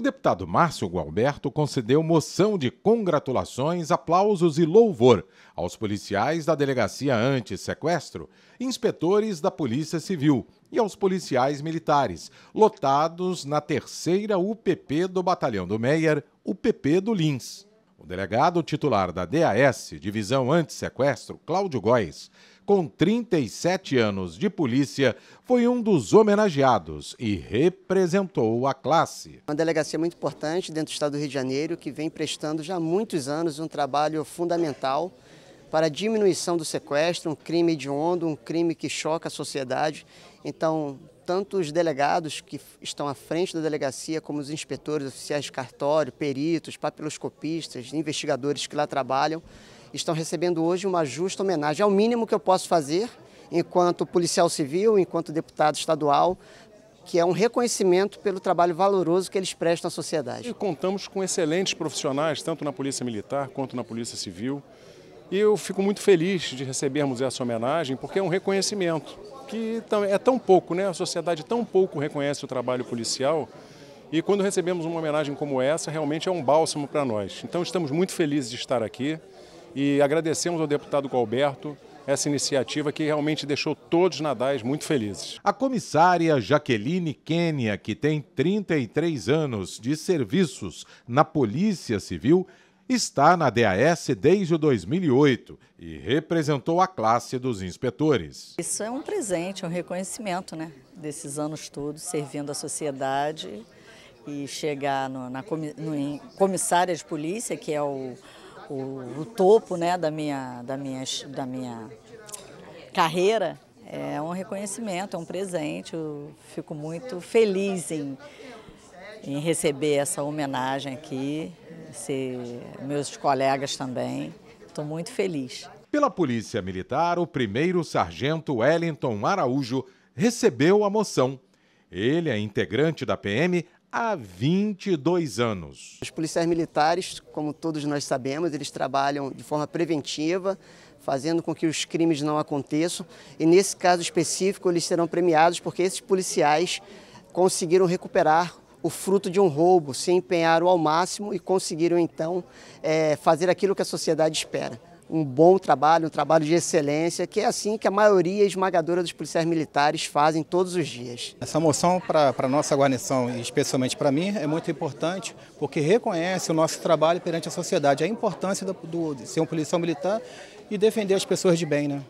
O deputado Márcio Gualberto concedeu moção de congratulações, aplausos e louvor aos policiais da Delegacia Anti-Sequestro, inspetores da Polícia Civil e aos policiais militares, lotados na terceira UPP do Batalhão do Meier, UPP do Lins delegado titular da DAS, Divisão Antissequestro, Cláudio Góes, com 37 anos de polícia, foi um dos homenageados e representou a classe. Uma delegacia muito importante dentro do estado do Rio de Janeiro, que vem prestando já há muitos anos um trabalho fundamental para a diminuição do sequestro, um crime hediondo, um crime que choca a sociedade. Então, tanto os delegados que estão à frente da delegacia, como os inspetores, oficiais de cartório, peritos, papiloscopistas, investigadores que lá trabalham, estão recebendo hoje uma justa homenagem. É o mínimo que eu posso fazer enquanto policial civil, enquanto deputado estadual, que é um reconhecimento pelo trabalho valoroso que eles prestam à sociedade. E contamos com excelentes profissionais, tanto na Polícia Militar quanto na Polícia Civil. E eu fico muito feliz de recebermos essa homenagem, porque é um reconhecimento, que é tão pouco, né? A sociedade tão pouco reconhece o trabalho policial. E quando recebemos uma homenagem como essa, realmente é um bálsamo para nós. Então estamos muito felizes de estar aqui e agradecemos ao deputado Galberto essa iniciativa que realmente deixou todos nadais muito felizes. A comissária Jaqueline Kênia, que tem 33 anos de serviços na Polícia Civil, está na DAS desde 2008 e representou a classe dos inspetores. Isso é um presente, um reconhecimento né, desses anos todos servindo à sociedade e chegar no, na no, comissária de polícia, que é o, o, o, topo né, da, minha, da, minha, da minha carreira, é um reconhecimento, é um presente. Eu fico muito feliz em, em receber essa homenagem aqui ser meus colegas também. Estou muito feliz. Pela Polícia Militar, o primeiro sargento Wellington Araújo recebeu a moção. Ele é integrante da PM há 22 anos. Os policiais militares, como todos nós sabemos, eles trabalham de forma preventiva, fazendo com que os crimes não aconteçam. E nesse caso específico, eles serão premiados porque esses policiais conseguiram recuperar o fruto de um roubo, se empenharam ao máximo e conseguiram então é, fazer aquilo que a sociedade espera. Um bom trabalho, um trabalho de excelência, que é assim que a maioria esmagadora dos policiais militares fazem todos os dias. Essa moção para a nossa guarnição, e especialmente para mim, é muito importante, porque reconhece o nosso trabalho perante a sociedade, a importância do, do, de ser um policial militar e defender as pessoas de bem. Né?